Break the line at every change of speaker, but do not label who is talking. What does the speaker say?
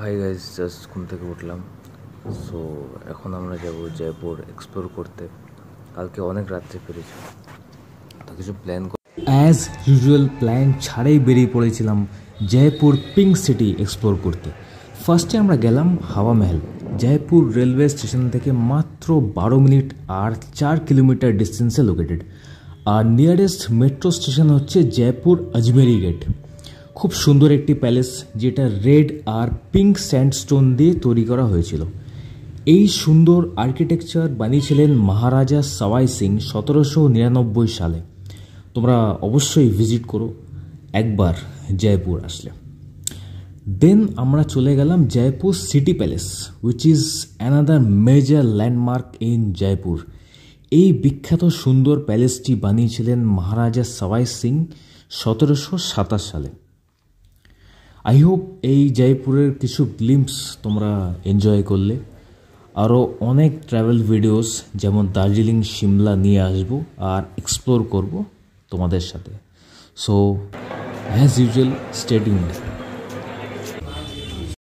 hi guys just ঘুম থেকে উঠলাম সো এখন আমরা যাব জয়পুর এক্সপ্লোর করতে কালকে অনেক রাত্রে পেরেছি তো কিছু প্ল্যান
অ্যাজ ইউজুয়াল প্ল্যান ছাড়াই বেরিয়ে পড়েছিলাম জয়পুর পিঙ্ক সিটি এক্সপ্লোর করতে ফার্স্টে আমরা গেলাম হাওয়া মহল জয়পুর রেলওয়ে স্টেশন থেকে মাত্র বারো মিনিট আর চার কিলোমিটার ডিস্টেন্সে লোকেটেড আর নিয়ারেস্ট মেট্রো স্টেশন হচ্ছে জয়পুর আজমেরি গেট খুব সুন্দর একটি প্যালেস যেটা রেড আর পিঙ্ক স্যান্ডস্টোন দিয়ে তৈরি করা হয়েছিল এই সুন্দর আর্কিটেকচার বানিয়েছিলেন মহারাজা সওয়াই সিং সতেরোশো নিরানব্বই সালে তোমরা অবশ্যই ভিজিট করো একবার জয়পুর আসলে দেন আমরা চলে গেলাম Jaipur city palace which is another major landmark in Jaipur এই বিখ্যাত সুন্দর প্যালেসটি বানিয়েছিলেন মহারাজা সওয়াই সিং সতেরোশো সাতাশ সালে আই হোপ এই জয়পুরের কিছু গ্লিমস তোমরা এনজয় করলে আরও অনেক ট্রাভেল ভিডিওস যেমন দার্জিলিং সিমলা নিয়ে আসব আর এক্সপ্লোর করব তোমাদের সাথে
সো অ্যাজ ইউজুয়াল স্টেটিং